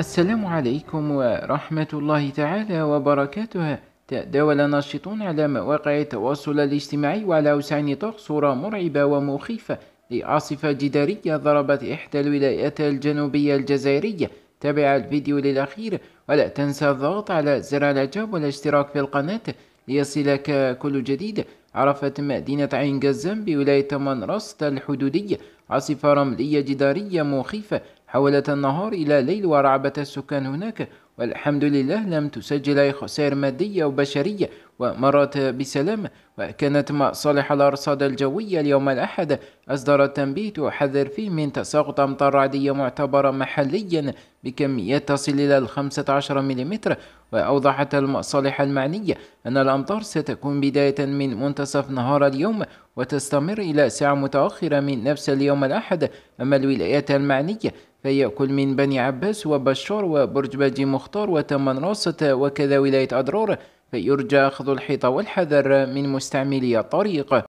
السلام عليكم ورحمة الله تعالى وبركاته تداول ناشطون على مواقع التواصل الاجتماعي وعلى أوسع نطاق صورة مرعبة ومخيفة لعاصفة جدارية ضربت إحدى الولايات الجنوبية الجزائرية تابع الفيديو للأخير ولا تنسى الضغط على زر الإعجاب والاشتراك في القناة ليصلك كل جديد عرفت مدينة عين قزم بولاية منرست الحدودية عاصفة رملية جدارية مخيفة حولت النهار إلى ليل ورعبت السكان هناك والحمد لله لم تسجل أي خسائر مادية وبشرية ومرت بسلام وكانت مع صالح الأرصاد الجوية اليوم الأحد أصدر تنبيه تحذر فيه من تساقط أمطار رعدية معتبرة محليا بكميات تصل إلى 15 ملم وأوضحت المصالح المعنية أن الأمطار ستكون بداية من منتصف نهار اليوم وتستمر إلى ساعة متأخرة من نفس اليوم الأحد أما الولايات المعنية فهي كل من بني عباس وبشار وبرج باجي مختلف المختار وتمن راست وكذا ولاية أدرار فيرجى أخذ الحيطة والحذر من مستعملي الطريق